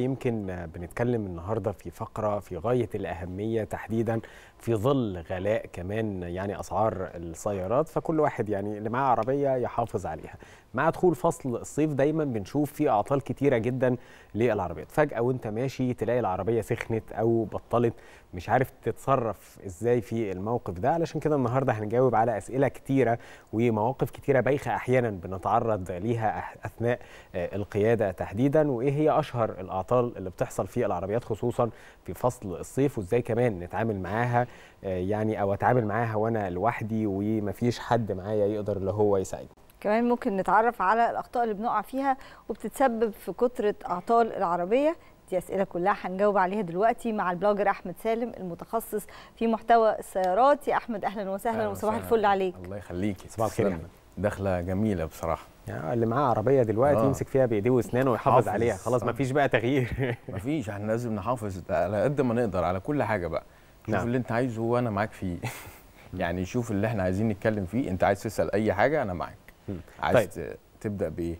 يمكن بنتكلم النهارده في فقره في غايه الاهميه تحديدا في ظل غلاء كمان يعني اسعار السيارات فكل واحد يعني اللي معاه عربيه يحافظ عليها. مع دخول فصل الصيف دايما بنشوف في اعطال كتيره جدا للعربيات، فجاه وانت ماشي تلاقي العربيه سخنت او بطلت مش عارف تتصرف ازاي في الموقف ده علشان كده النهارده هنجاوب على اسئله كتيره ومواقف كتيره بايخه احيانا بنتعرض ليها اثناء آه، القياده تحديدا وايه هي اشهر الاعطال اللي بتحصل في العربيات خصوصا في فصل الصيف وازاي كمان نتعامل معاها آه، يعني او اتعامل معاها وانا لوحدي ومفيش حد معايا يقدر اللي هو يساعدني كمان ممكن نتعرف على الاخطاء اللي بنقع فيها وبتتسبب في كثره اعطال العربيه دي اسئله كلها هنجاوب عليها دلوقتي مع البلوجر احمد سالم المتخصص في محتوى السيارات يا احمد اهلا وسهلا وصباح الفل عليك الله يخليك صباح الخير دخله جميله بصراحه يعني اللي معاه عربيه دلوقتي آه. يمسك فيها بايديه واسنانه ويحافظ عليها خلاص مفيش بقى تغيير مفيش احنا لازم نحافظ على قد ما نقدر على كل حاجه بقى شوف نعم. اللي انت عايزه وانا معاك فيه يعني شوف اللي احنا عايزين نتكلم فيه انت عايز تسال اي حاجه انا معاك عايز طيب. تبدا بايه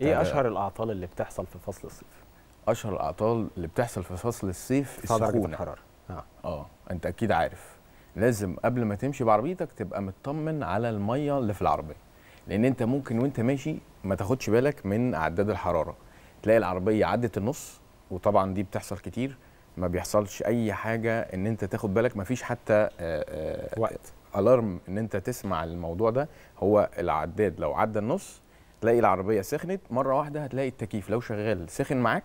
ايه آه. اشهر الاعطال اللي بتحصل في فصل الصيف اشهر الاعطال اللي بتحصل في فصل الصيف السخونه الحراره اه اه انت اكيد عارف لازم قبل ما تمشي بعربيتك تبقى مطمن على الميه اللي في العربيه لان انت ممكن وانت ماشي ما تاخدش بالك من اعداد الحراره تلاقي العربيه عدت النص وطبعا دي بتحصل كتير ما بيحصلش اي حاجه ان انت تاخد بالك ما فيش حتى آآ آه، آه، وقت الارم ان انت تسمع الموضوع ده هو العداد لو عدى النص تلاقي العربيه سخنت مره واحده هتلاقي التكييف لو شغال سخن معاك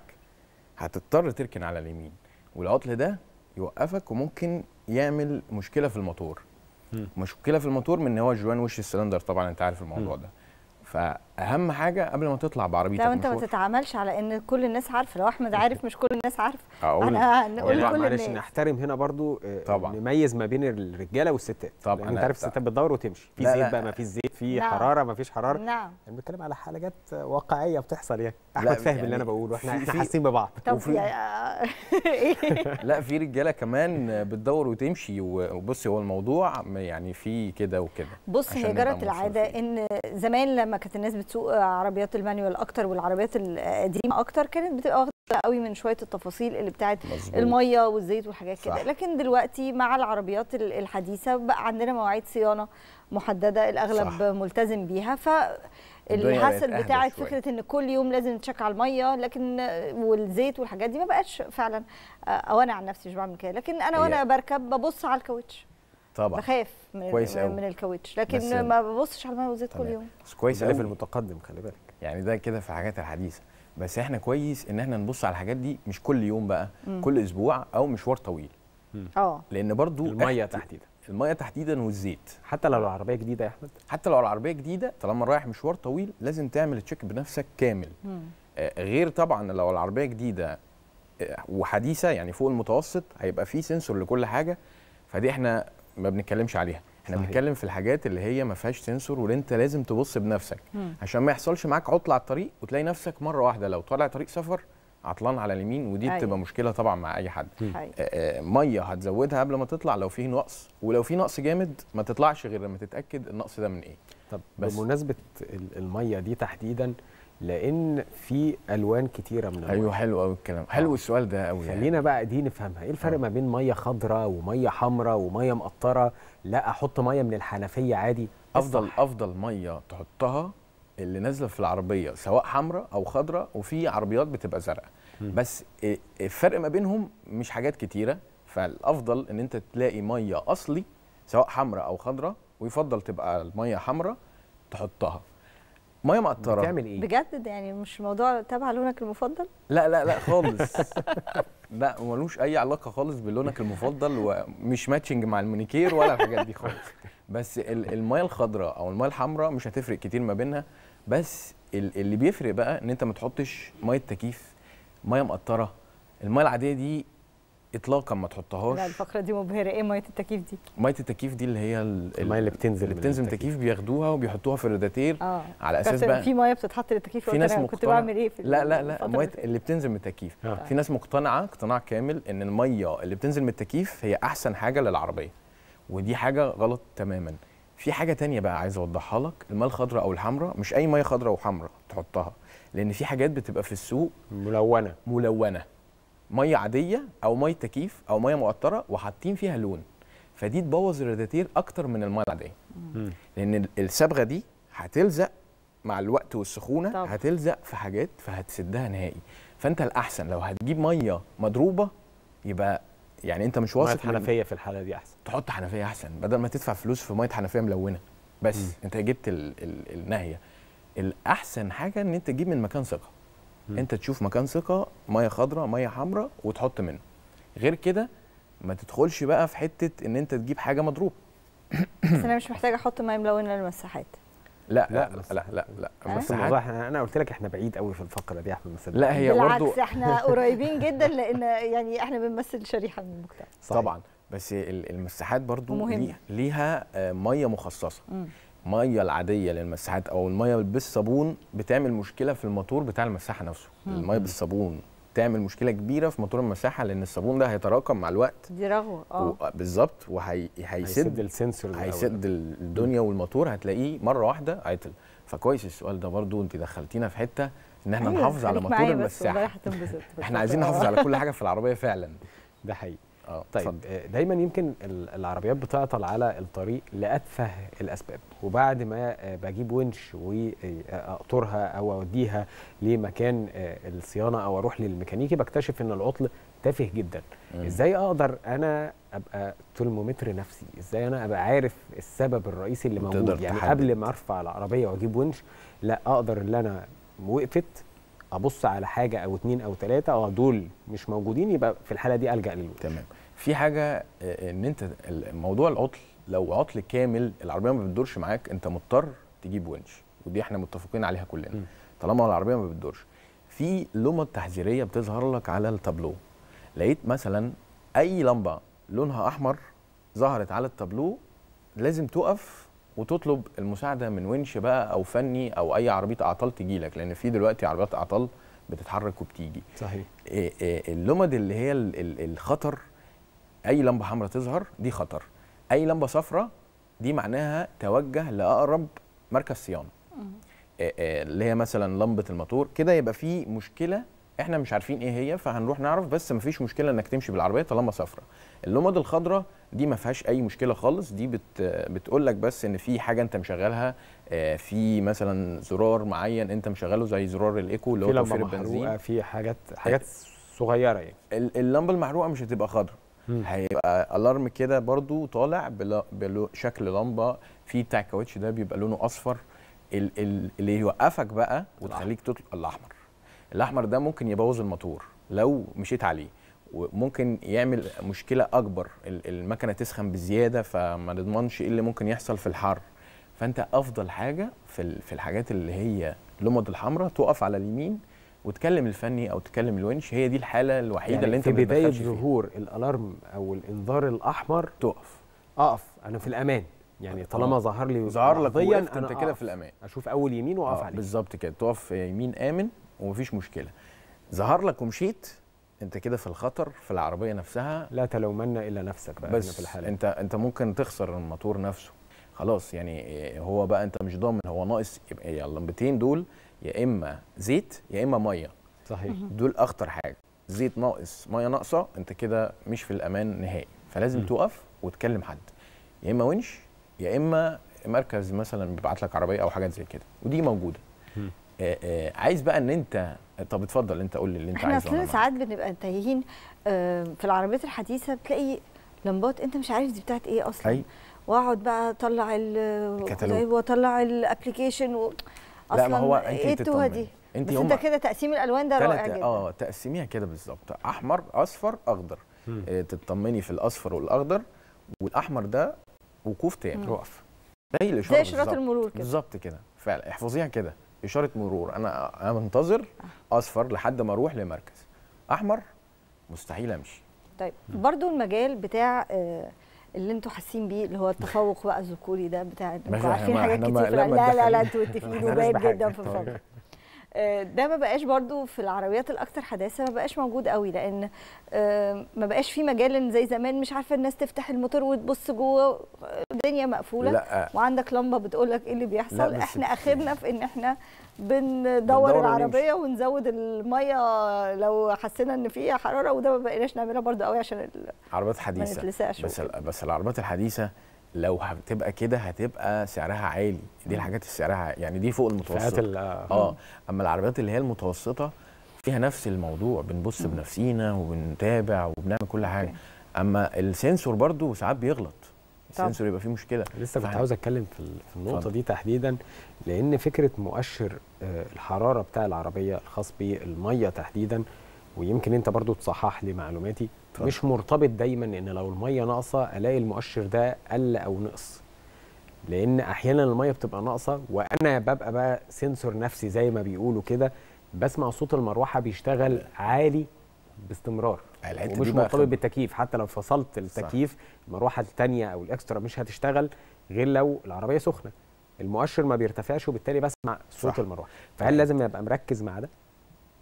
هتضطر تركن على اليمين والعطل ده يوقفك وممكن يعمل مشكله في الموتور مشكله في الموتور من ان هو جوان وش السلندر طبعا انت عارف الموضوع م. ده اهم حاجه قبل ما تطلع بعربيتك لو انت ما تتعاملش على ان كل الناس عارفه لو احمد عارف مش كل الناس عارفه اقول نقول يعني كل معلش نحترم هنا برضو آه، طبعا نميز ما بين الرجاله والستات طبعا انت عارف الستات بتدور وتمشي في زيت بقى ما فيش زيت في نعم. حراره ما فيش حراره نعم انا يعني بتكلم على حاجات واقعيه بتحصل يعني احمد فاهم يعني اللي انا بقوله احنا احنا حاسين ببعض وفي لا في رجاله كمان بتدور وتمشي وبصي هو الموضوع يعني في كده وكده بص هي جرت العاده ان زمان لما كانت الناس سوق عربيات المانيوال اكتر والعربيات القديمه اكتر كانت بتبقى واخده قوي من شويه التفاصيل اللي بتاعت الميه والزيت والحاجات كده لكن دلوقتي مع العربيات الحديثه بقى عندنا مواعيد صيانه محدده الاغلب صح. ملتزم بيها ف الحسل بتاعت فكره ان كل يوم لازم تشيك على الميه لكن والزيت والحاجات دي ما بقاش فعلا آه، او انا عن نفسي مش بعمل كده لكن انا وانا بركب ببص على الكاوتش طبعا بخاف من كويس من, من الكاوتش لكن ما ببصش على الميه والزيت كل يوم بس كويس في المتقدم خلي بالك يعني ده كده في الحاجات الحديثه بس احنا كويس ان احنا نبص على الحاجات دي مش كل يوم بقى مم. كل اسبوع او مشوار طويل اه لان برضو الميه تحديدا الميه تحديدا والزيت حتى لو العربيه جديده يا احمد حتى لو العربيه جديده طالما رايح مشوار طويل لازم تعمل تشيك بنفسك كامل مم. آه، غير طبعا لو العربيه جديده آه، وحديثه يعني فوق المتوسط هيبقى فيه سنسور لكل حاجه فدي احنا ما بنتكلمش عليها احنا صحيح. بنتكلم في الحاجات اللي هي ما فيهاش سنسور واللي انت لازم تبص بنفسك مم. عشان ما يحصلش معاك عطل على الطريق وتلاقي نفسك مره واحده لو طالع طريق سفر عطلان على اليمين ودي أي. أيوة. بتبقى مشكله طبعا مع اي حد آه، أيوة. آه، ميه هتزودها قبل ما تطلع لو فيه نقص ولو في نقص جامد ما تطلعش غير لما تتاكد النقص ده من ايه طب بس بمناسبه الميه دي تحديدا لان في الوان كتيره من الوان. ايوه حلو قوي الكلام حلو آه. السؤال ده قوي يعني. خلينا يعني. بقى دي نفهمها ايه الفرق آه. ما بين ميه خضراء وميه حمراء وميه مقطره لا احط ميه من الحنفيه عادي افضل الصح. افضل ميه تحطها اللي نازله في العربيه سواء حمراء او خضراء وفي عربيات بتبقى زرقاء بس آه، الفرق ما بينهم مش حاجات كتيره فالافضل ان انت تلاقي ميه اصلي سواء حمراء او خضراء ويفضل تبقى الميه حمراء تحطها ميه مقطره بتعمل ايه بجد يعني مش الموضوع تبع لونك المفضل لا لا لا خالص لا ملوش اي علاقه خالص بلونك المفضل ومش ماتشنج مع المونيكير ولا الحاجات دي خالص بس الميه الخضراء او الميه الحمراء مش هتفرق كتير ما بينها بس اللي بيفرق بقى ان انت ما تحطش ميه تكييف ميه مقطره الميه العاديه دي اطلاقا ما تحطهاش لا الفقره دي مبهره ايه ميه التكييف دي ميه التكييف دي اللي هي الميه اللي بتنزل اللي بتنزل من التكييف بياخدوها وبيحطوها في الراداتير آه. على اساس بقى في ميه بتتحط للتكييف في ناس كنت بعمل ايه في لا لا لا ميه اللي بتنزل من التكييف آه. في ناس مقتنعه اقتناع كامل ان الميه اللي بتنزل من التكييف هي احسن حاجه للعربيه ودي حاجه غلط تماما في حاجه تانية بقى عايز اوضحها لك الميه الخضراء او الحمراء مش اي ميه خضراء وحمراء تحطها لان في حاجات بتبقى في السوق ملونه ملونه ميه عاديه او ميه تكييف او ميه مقطره وحاطين فيها لون فدي تبوظ الرادياتير اكتر من الميه العاديه لان الصبغه دي هتلزق مع الوقت والسخونه طب. هتلزق في حاجات فهتسدها نهائي فانت الاحسن لو هتجيب ميه مضروبه يبقى يعني انت مش واثق ميه حنفيه في الحاله دي احسن تحط حنفيه احسن بدل ما تدفع فلوس في ميه حنفيه ملونه بس مم. انت جبت ال النهيه الاحسن حاجه ان انت تجيب من مكان ثقه انت تشوف مكان ثقه ميه خضراء ميه حمراء وتحط منه غير كده ما تدخلش بقى في حته ان انت تجيب حاجه مضروبه بس انا مش محتاجه احط ميه ملونه للمساحات لا لا لا لا لا, لا. بس الموضوع احنا انا قلت لك احنا بعيد قوي في الفقره دي احمد مسلم لا هي بالعكس برضو احنا قريبين جدا لان يعني احنا بنمثل شريحه من المجتمع طبعا بس المساحات برضو مهمة. ليها آه، ميه مخصصه الميه العاديه للمساحات او الميه بالصابون بتعمل مشكله في الموتور بتاع المساحه نفسه الميه بالصابون تعمل مشكله كبيره في موتور المساحه لان الصابون ده هيتراكم مع الوقت دي رغوه اه بالظبط وهيسد السنسور هيسد الدنيا والموتور هتلاقيه مره واحده عطل فكويس السؤال ده برضو انت دخلتينا في حته ان احنا أيوة، نحافظ على موتور المساحه احنا عايزين آه. نحافظ على كل حاجه في العربيه فعلا ده حقيقي اه طيب آه، دايما يمكن العربيات بتعطل على الطريق لاتفه الاسباب وبعد ما آه، بجيب ونش واقطرها او اوديها لمكان آه، الصيانه او اروح للميكانيكي بكتشف ان العطل تافه جدا مم. ازاي اقدر انا ابقى ترمومتر نفسي ازاي انا ابقى عارف السبب الرئيسي اللي موجود يعني تحدد. قبل ما ارفع العربيه واجيب ونش لا اقدر ان انا وقفت ابص على حاجه او اتنين او تلاته اه دول مش موجودين يبقى في الحاله دي الجا للوقت تمام في حاجه آه، آه، ان انت موضوع العطل لو عطل كامل العربيه ما بتدورش معاك انت مضطر تجيب ونش ودي احنا متفقين عليها كلنا طالما العربيه ما بتدورش في لمض تحذيريه بتظهر لك على التابلو لقيت مثلا اي لمبه لونها احمر ظهرت على التابلو لازم تقف وتطلب المساعده من ونش بقى او فني او اي عربيه اعطال تجي لك لان في دلوقتي عربيات اعطال بتتحرك وبتيجي صحيح آه، اللمض اللي هي الخطر اي لمبه حمراء تظهر دي خطر اي لمبه صفراء دي معناها توجه لاقرب مركز صيانه آه، آه، اللي هي مثلا لمبه الموتور كده يبقى في مشكله احنا مش عارفين ايه هي فهنروح نعرف بس مفيش مشكله انك تمشي بالعربيه طالما صفرة اللمض الخضراء دي ما فيهاش اي مشكله خالص دي بت بتقول لك بس ان في حاجه انت مشغلها آه، في مثلا زرار معين انت مشغله زي زرار الايكو اللي هو في البنزين في حاجات حاجات صغيره يعني اللمبه المحروقه مش هتبقى خضراء هيبقى الارم كده برضو طالع بشكل لمبه في بتاع ده بيبقى لونه اصفر اللي يوقفك بقى وتخليك تطلع الاحمر الاحمر ده ممكن يبوظ الموتور لو مشيت عليه وممكن يعمل مشكله اكبر المكنه تسخن بزياده فما نضمنش ايه اللي ممكن يحصل في الحر فانت افضل حاجه في في الحاجات اللي هي لمض الحمراء تقف على اليمين وتكلم الفني او تكلم الونش هي دي الحاله الوحيده يعني اللي انت في بدايه ظهور الالارم او الانذار الاحمر تقف اقف انا في الامان يعني طالما أوه. ظهر لي ظهر لك وقفت انت كده في الامان اشوف اول يمين واقف آه، عليه بالظبط كده تقف يمين امن ومفيش مشكله ظهر لك ومشيت انت كده في الخطر في العربيه نفسها لا تلومن الا نفسك بقى بس في الحاله انت انت ممكن تخسر الموتور نفسه خلاص يعني آه، هو بقى انت مش ضامن هو ناقص يبقى اللمبتين دول يا اما زيت يا اما ميه صحيح دول اخطر حاجه زيت ناقص ميه ناقصه انت كده مش في الامان نهائي فلازم توقف وتكلم حد يا اما ونش يا اما مركز مثلا بيبعت لك عربيه او حاجات زي كده ودي موجوده آآ آآ عايز بقى ان انت طب اتفضل انت قول لي اللي انت عايزه احنا ساعات بنبقى تايهين في العربيات الحديثه بتلاقي لمبات انت مش عارف دي بتاعت ايه اصلا واقعد بقى اطلع ال واطلع الابلكيشن و... اصلا لا ما هو انت ايه التوهه دي انت بس انت كده تقسيم الالوان ده رائع جدا اه تقسيميها كده بالظبط احمر اصفر اخضر اه تطمني في الاصفر والاخضر والاحمر ده وقوف تام وقف زي الاشاره زي اشاره المرور كده بالظبط كده فعلا احفظيها كده اشاره مرور انا انا منتظر آه. اصفر لحد ما اروح لمركز احمر مستحيل امشي طيب برضو المجال بتاع اه اللي انتوا حاسين بيه اللي هو التفوق بقى الذكوري ده بتاع انتوا عارفين حاجات كتير لا لا لا انتوا متفقين وباين جدا في الفضل آه، ده ما بقاش برضو في العربيات الاكثر حداثه ما بقاش موجود قوي لان آه، ما بقاش في مجال زي زمان مش عارفه الناس تفتح الموتور وتبص جوه الدنيا مقفوله لا. وعندك لمبه بتقول لك ايه اللي بيحصل احنا اخرنا في ان احنا بندور العربيه ونمشي. ونزود الميه لو حسينا ان في حراره وده ما بقيناش نعملها برضو قوي عشان العربيات الحديثه بس بس العربيات الحديثه لو هتبقى كده هتبقى سعرها عالي دي الحاجات اللي سعرها يعني دي فوق المتوسط اه اما العربيات اللي هي المتوسطه فيها نفس الموضوع بنبص مم. بنفسينا وبنتابع وبنعمل كل حاجه اما السنسور برضو ساعات بيغلط السنسور يبقى فيه مشكله لسه كنت عاوز اتكلم في النقطه فضل. دي تحديدا لان فكره مؤشر آه، الحراره بتاع العربيه الخاص بالميه تحديدا ويمكن انت برضو تصحح لي معلوماتي طبعا. مش مرتبط دايما ان لو الميه ناقصه الاقي المؤشر ده قل او نقص لان احيانا الميه بتبقى ناقصه وانا ببقى بقى سنسور نفسي زي ما بيقولوا كده بسمع صوت المروحه بيشتغل عالي باستمرار ومش مرتبط بالتكييف حتى لو فصلت التكييف المروحه الثانيه او الاكسترا مش هتشتغل غير لو العربيه سخنه المؤشر ما بيرتفعش وبالتالي بسمع صوت صح. المروحه فهل لازم ابقى مركز مع ده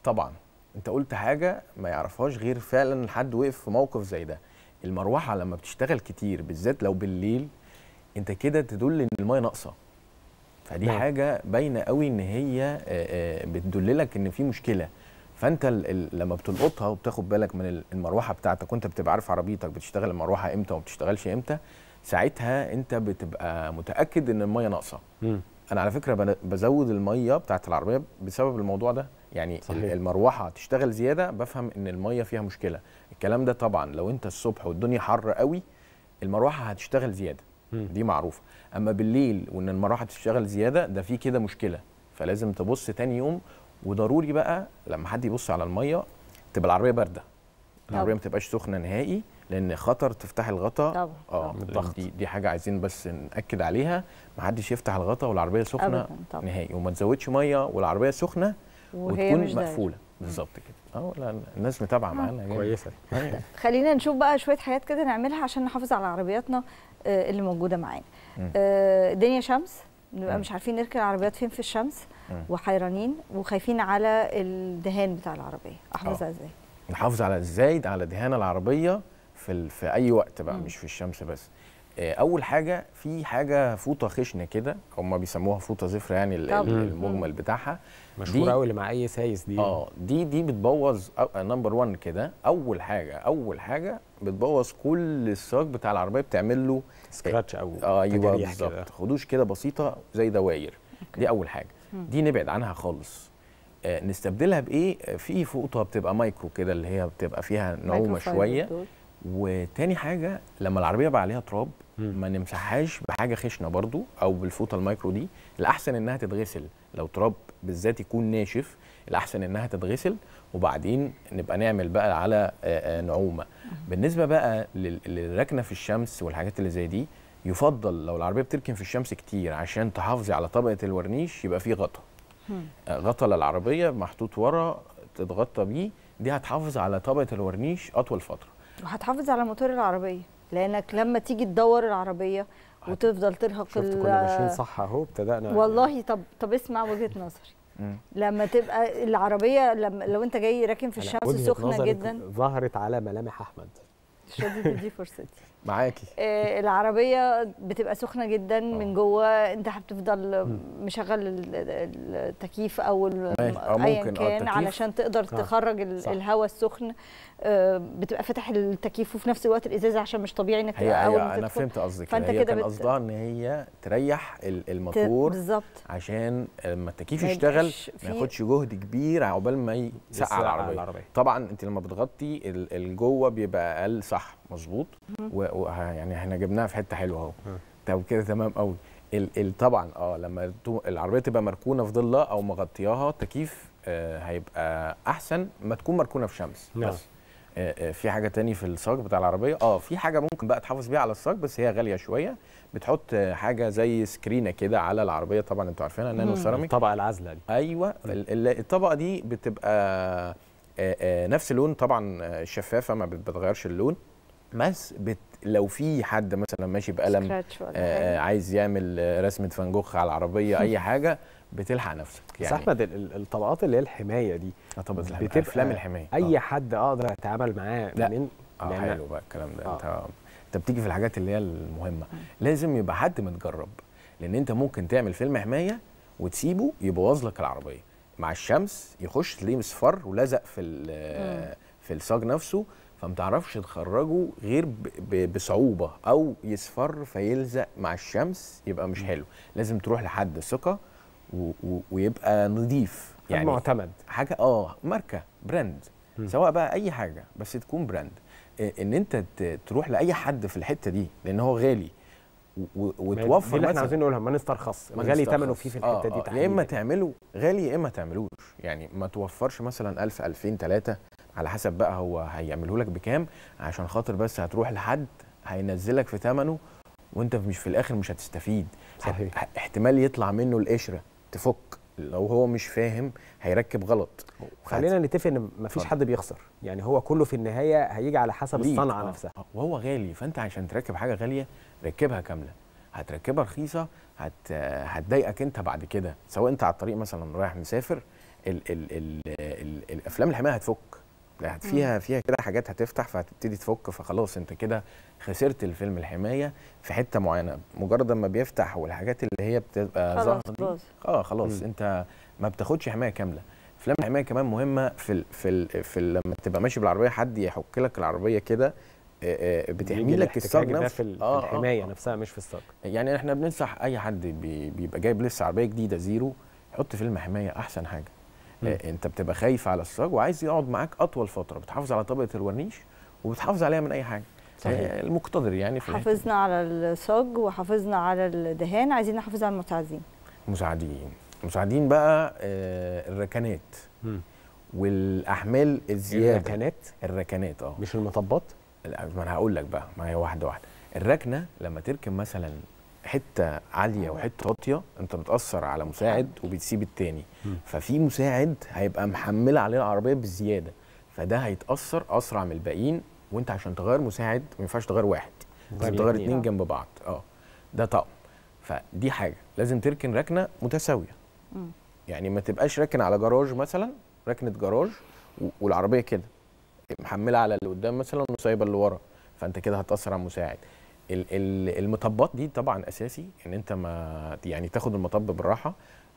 طبعا انت قلت حاجه ما يعرفهاش غير فعلا حد وقف في موقف زي ده المروحه لما بتشتغل كتير بالذات لو بالليل انت كده تدل ان المايه ناقصه فدي نعم. حاجه باينه قوي ان هي آه، آه، بتدللك ان في مشكله فانت لما بتلقطها وبتاخد بالك من المروحه بتاعتك وانت بتبقى عارف عربيتك بتشتغل المروحه امتى وما بتشتغلش امتى ساعتها انت بتبقى متاكد ان المايه ناقصه انا على فكره بزود الميه بتاعت العربيه بسبب الموضوع ده يعني صحيح. المروحه تشتغل زياده بفهم ان الميه فيها مشكله الكلام ده طبعا لو انت الصبح والدنيا حر قوي المروحه هتشتغل زياده م. دي معروفه اما بالليل وان المروحه تشتغل زياده ده في كده مشكله فلازم تبص تاني يوم وضروري بقى لما حد يبص على الميه تبقى العربيه بارده العربيه ما تبقاش سخنه نهائي لان خطر تفتح الغطا طبعا اه دي دي حاجه عايزين بس ناكد عليها ما حدش يفتح الغطا والعربيه سخنه نهائي وما تزودش ميه والعربيه سخنه وهي وتكون مش مقفوله بالظبط كده اه لا الناس متابعه آه. معانا كويسه آه. خلينا نشوف بقى شويه حاجات كده نعملها عشان نحافظ على عربياتنا آه، اللي موجوده معانا الدنيا شمس نبقى مش عارفين نركن العربيات فين في الشمس وحيرانين وخايفين على الدهان بتاع العربيه ازاي؟ نحافظ على ازاي نحافظ على ازاي على دهان العربيه في في اي وقت بقى مش في الشمس بس اول حاجه في حاجه فوطه خشنه كده هم بيسموها فوطه زفر يعني المجمل بتاعها مشهوره قوي اللي مع اي سايس دي اه دي دي بتبوظ نمبر 1 آه، كده اول حاجه اول حاجه بتبوظ كل الساك بتاع العربيه بتعمل له سكراتش او اه ايوه بالظبط خدوش كده بسيطه زي دواير دي اول حاجه دي نبعد عنها خالص آه نستبدلها بايه في فوطه بتبقى مايكرو كده اللي هي بتبقى فيها نعومه شويه وتاني حاجه لما العربيه بقى عليها تراب ما نمسحهاش بحاجه خشنه برضو او بالفوطه المايكرو دي الاحسن انها تتغسل لو تراب بالذات يكون ناشف الاحسن انها تتغسل وبعدين نبقى نعمل بقى على آه، آه، نعومه بالنسبه بقى للركنه في الشمس والحاجات اللي زي دي يفضل لو العربيه بتركن في الشمس كتير عشان تحافظي على طبقه الورنيش يبقى فيه غطا آه، غطا للعربيه محطوط ورا تتغطى بيه دي هتحافظ على طبقه الورنيش اطول فتره وهتحافظ على موتور العربيه لانك لما تيجي تدور العربيه وتفضل ترهق شفت كنا ماشيين صح اهو ابتدأنا والله طب طب اسمع وجهه نظري لما تبقى العربيه لما لو انت جاي راكن في الشمس سخنه جدا ظهرت على ملامح احمد شديد دي فرصتي معاكي آه، العربيه بتبقى سخنه جدا أوه. من جوه انت هتفضل مشغل التكييف او ايا آه، كان علشان تقدر أوه. تخرج الهواء السخن آه، بتبقى فاتح التكييف وفي نفس الوقت الازازه عشان مش طبيعي انك هي اول انا فهمت قصدك فانت كده كان قصدها ان هي تريح الموتور بالظبط عشان لما التكييف يشتغل ما ياخدش جهد كبير عقبال ما يسقع العربيه طبعا انت لما بتغطي الجوه بيبقى اقل صح مظبوط يعني احنا جبناها في حته حلوه اهو طب كده تمام قوي ال ال طبعا اه لما العربيه تبقى مركونه في ظله او مغطياها تكييف آه هيبقى احسن ما تكون مركونه في شمس نعم. بس آه،, آه في حاجه تاني في الصاج بتاع العربيه اه في حاجه ممكن بقى تحافظ بيها على الصاج بس هي غاليه شويه بتحط آه، حاجه زي سكرينه كده على العربيه طبعا انتوا عارفينها نانو سيراميك الطبقه العازله دي ايوه الطبقه دي بتبقى آه، نفس لون طبعا الشفافه ما بتغيرش اللون بت لو في حد مثلا ماشي بقلم آه،, آه عايز يعمل رسمه فانجوخ على العربيه اي حاجه بتلحق نفسك يعني بس احمد الطبقات اللي هي الحمايه دي آه، طبقات الحمايه افلام الحمايه اي حد آه. اقدر اتعامل معاه لا. من اه يعني حلو بقى الكلام ده انت انت بتيجي في الحاجات اللي هي المهمه لازم يبقى حد متجرب لان انت ممكن تعمل فيلم حمايه وتسيبه يبوظ لك العربيه مع الشمس يخش تلاقيه مصفر ولزق في في الصاج نفسه فما تعرفش تخرجه غير بصعوبه او يصفر فيلزق مع الشمس يبقى مش حلو لازم تروح لحد ثقه ويبقى نظيف يعني معتمد حاجه اه ماركه براند م. سواء بقى اي حاجه بس تكون براند ان انت تروح لاي حد في الحته دي لان هو غالي وتوفر اللي احنا عايزين نقولها ما نسترخص غالي ثمنه فيه في الحته آه دي آه، يا اما تعمله غالي يا اما تعملوش يعني ما توفرش مثلا 1000 2000 3 على حسب بقى هو هيعمله لك بكام عشان خاطر بس هتروح لحد هينزلك في ثمنه وانت مش في الاخر مش هتستفيد صحيح. احتمال يطلع منه القشره تفك لو هو مش فاهم هيركب غلط خلينا نتفق ان مفيش حد بيخسر يعني هو كله في النهايه هيجي على حسب الصنعه آه. نفسها آه، وهو غالي فانت عشان تركب حاجه غاليه ركبها كامله هتركبها رخيصه هت... هتضايقك انت بعد كده سواء انت على الطريق مثلا رايح مسافر ال... ال... ال... ال... الافلام الحمايه هتفك فيها فيها كده حاجات هتفتح فهتبتدي تفك فخلاص انت كده خسرت الفيلم الحمايه في حته معينه مجرد ما بيفتح والحاجات اللي هي بتبقى ظاهره اه خلاص خلاص. انت ما بتاخدش حمايه كامله افلام الحمايه كمان مهمه في الـ في الـ في الـ لما تبقى ماشي بالعربيه حد يحك لك العربيه كده آه، آه، بتحمي لك الصاج نفسه في آه، الحمايه آه آه. نفسها مش في الصاج يعني احنا بننصح اي حد بيبقى جايب لسه عربيه جديده زيرو يحط فيلم حمايه احسن حاجه آه، انت بتبقى خايف على السراج وعايز يقعد معاك اطول فتره بتحافظ على طبقه الورنيش وبتحافظ عليها من اي حاجه يعني صحيح. المقتدر يعني في حافظنا على الصاج وحافظنا على الدهان عايزين نحافظ على المساعدين مساعدين مساعدين بقى آه الركنات والاحمال الزياده الركنات الركنات اه مش المطبات لا ما انا هقول لك بقى ما هي واحده واحده الركنه لما تركن مثلا حته عاليه آه. وحته واطيه انت متاثر على مساعد آه. وبتسيب الثاني ففي مساعد هيبقى محمل عليه العربيه بزياده فده هيتاثر اسرع من الباقيين وانت عشان تغير مساعد ما ينفعش تغير واحد لازم تغير اثنين آه. جنب بعض اه ده طقم فدي حاجه لازم تركن ركنه متساويه يعني ما تبقاش راكن على جراج مثلا ركنه جراج والعربيه كده محمله على اللي قدام مثلا وسايبه اللي ورا فانت كده هتاثر على المساعد المطبات دي طبعا اساسي ان انت ما يعني تاخد المطب بالراحه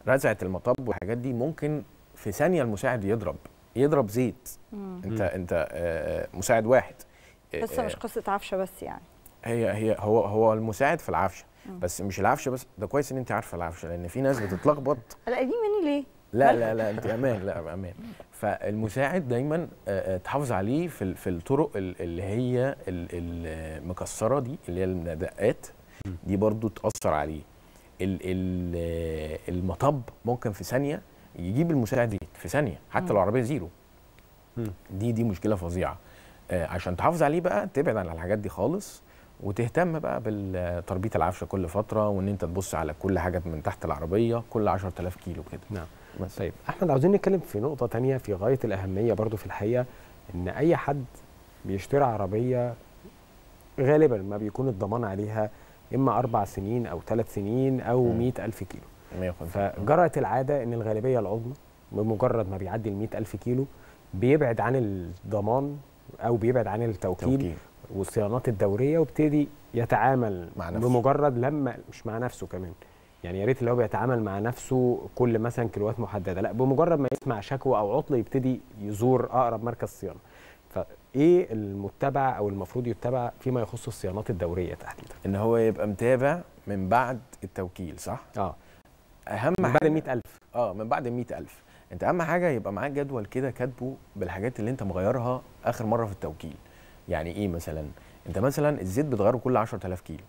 رزعه المطب والحاجات دي ممكن في ثانيه المساعد يضرب يضرب زيت مم. انت انت آه، آه، مساعد واحد قصه آه، مش قصه عفشه بس يعني هي هي هو هو المساعد في العفشه بس مش العفشه بس ده كويس ان انت عارفه العفشه لان في ناس بتتلخبط دي مني ليه لا لا لا انت امان لا امان فالمساعد دايما آه، آه، تحافظ عليه في في الطرق اللي هي المكسره دي اللي هي المدقات دي برضو تاثر عليه آه، المطب ممكن في ثانيه يجيب المساعد في ثانيه حتى لو العربيه زيرو دي دي مشكله فظيعه عشان تحافظ عليه بقى تبعد عن الحاجات دي خالص وتهتم بقى بتربيط العفشه كل فتره وان انت تبص على كل حاجه من تحت العربيه كل 10000 كيلو كده نعم بس. طيب احمد عاوزين نتكلم في نقطه تانية في غايه الاهميه برضو في الحقيقه ان اي حد بيشتري عربيه غالبا ما بيكون الضمان عليها اما اربع سنين او ثلاث سنين او 100000 كيلو فجرت العاده ان الغالبيه العظمى بمجرد ما بيعدي ال 100000 كيلو بيبعد عن الضمان او بيبعد عن التوكيل التوكيل. والصيانات الدوريه وابتدي يتعامل مع نفسه بمجرد لما مش مع نفسه كمان يعني يا ريت اللي هو بيتعامل مع نفسه كل مثلا كيلوات محدده لا بمجرد ما يسمع شكوى او عطل يبتدي يزور اقرب مركز صيانه فايه المتبع او المفروض يتبع فيما يخص الصيانات الدوريه تحديدا ان هو يبقى متابع من بعد التوكيل صح اه اهم من بعد ال 100000 اه من بعد ال 100000 انت اهم حاجه يبقى معاك جدول كده كاتبه بالحاجات اللي انت مغيرها اخر مره في التوكيل يعني ايه مثلا انت مثلا الزيت بتغيره كل 10000 كيلو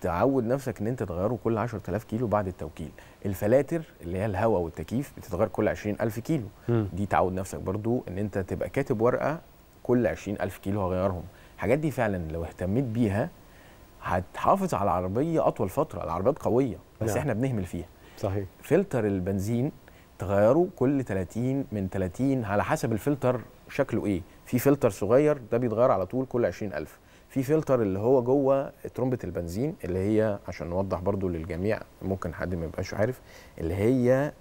تعود نفسك ان انت تغيره كل 10000 كيلو بعد التوكيل الفلاتر اللي هي الهواء والتكييف بتتغير كل 20000 كيلو م. دي تعود نفسك برضو ان انت تبقى كاتب ورقه كل 20000 كيلو هغيرهم الحاجات دي فعلا لو اهتميت بيها هتحافظ على العربيه اطول فتره العربيات قويه بس نعم. احنا بنهمل فيها صحيح فلتر البنزين تغيره كل 30 من 30 على حسب الفلتر شكله ايه في فلتر صغير ده بيتغير على طول كل 20000 في فلتر اللي هو جوه ترمبه البنزين اللي هي عشان نوضح برضو للجميع ممكن حد ما يبقاش عارف اللي هي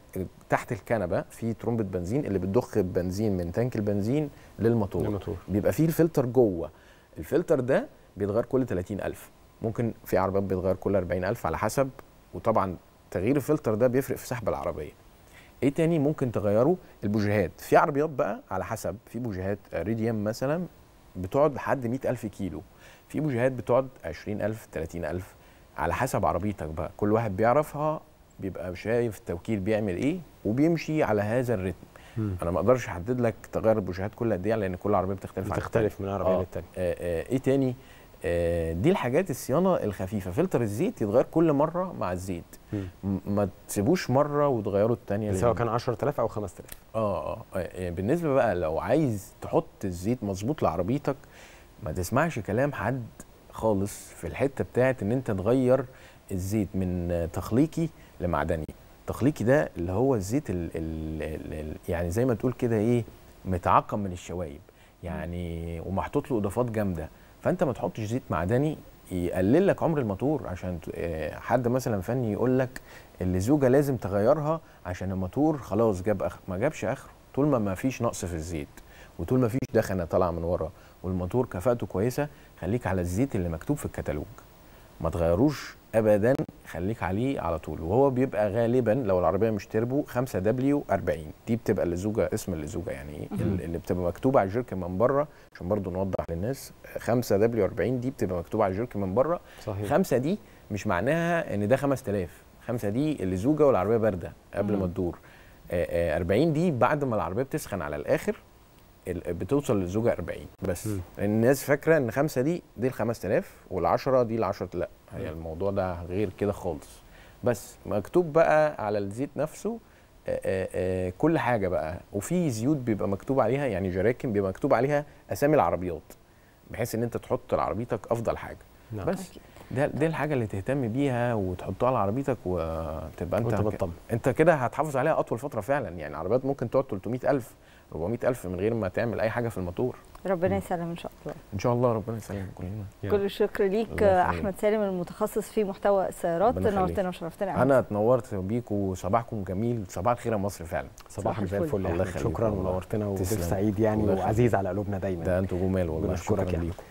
تحت الكنبه في ترمبه بنزين اللي بتضخ بنزين من تانك البنزين للموتور للموتور بيبقى فيه الفلتر جوه الفلتر ده بيتغير كل 30000 ممكن في عربيات بيتغير كل 40000 على حسب وطبعا تغيير الفلتر ده بيفرق في سحب العربيه ايه تاني ممكن تغيره البوجيهات في عربيات بقى على حسب في بوجيهات ريديام مثلا بتقعد لحد 100000 كيلو في بوجيهات بتقعد 20000 30000 على حسب عربيتك بقى كل واحد بيعرفها بيبقى شايف التوكيل بيعمل ايه وبيمشي على هذا الريتم انا ما اقدرش احدد لك تغير البوجيهات كل قد ايه لان كل عربيه بتختلف بتختلف من عربيه آه للتانيه آه آه ايه تاني آه، دي الحاجات الصيانه الخفيفه فلتر الزيت يتغير كل مره مع الزيت ما تسيبوش مره وتغيره الثانيه يعني سواء كان 10000 او 5000 آه، آه،, اه اه يعني بالنسبه بقى لو عايز تحط الزيت مظبوط لعربيتك ما تسمعش كلام حد خالص في الحته بتاعت ان انت تغير الزيت من تخليقي لمعدني التخليقي ده اللي هو الزيت الـ الـ الـ الـ يعني زي ما تقول كده ايه متعقم من الشوايب يعني ومحطوط له اضافات جامده فانت ما تحطش زيت معدني يقلل لك عمر الموتور عشان آه، حد مثلا فني يقول لك اللزوجه لازم تغيرها عشان الموتور خلاص جاب اخر ما جابش اخره طول ما ما فيش نقص في الزيت وطول ما فيش دخنه طالعه من ورا والموتور كفاءته كويسه خليك على الزيت اللي مكتوب في الكتالوج ما تغيروش ابدا خليك عليه على طول وهو بيبقى غالبا لو العربيه مش تربو 5 دبليو 40 دي بتبقى اللزوجه اسم اللزوجه يعني إيه؟ اللي بتبقى مكتوبه على الجيرك من بره عشان برضو نوضح للناس 5 دبليو 40 دي بتبقى مكتوبه على الجيرك من بره صحيح 5 دي مش معناها ان ده 5000 5 دي اللزوجه والعربيه بارده قبل ما تدور 40 آه، آه، دي بعد ما العربيه بتسخن على الاخر بتوصل للزوجه 40 بس م. الناس فاكره ان خمسه دي دي ال 5000 وال10 دي ال 10 لا هي الموضوع ده غير كده خالص بس مكتوب بقى على الزيت نفسه آآ آآ كل حاجه بقى وفي زيوت بيبقى مكتوب عليها يعني جراكن بيبقى مكتوب عليها اسامي العربيات بحيث ان انت تحط لعربيتك افضل حاجه نعم. بس ده دي الحاجه اللي تهتم بيها وتحطها على عربيتك وتبقى انت انت, انت كده هتحافظ عليها اطول فتره فعلا يعني عربيات ممكن تقعد 300000 400000 من غير ما تعمل اي حاجه في الموتور ربنا يسلم ان شاء الله ان شاء الله ربنا يسلم كلنا كل الشكر ليك احمد سالم المتخصص في محتوى السيارات نورتنا وشرفتنا انا اتنورت بيك وصباحكم جميل صباح الخير يا مصر فعلا صباح زي الفل الله يخليك شكرا ونورتنا وسعيد يعني وعزيز على قلوبنا دايما ده انتوا جمال والله شكرا يعني. ليكم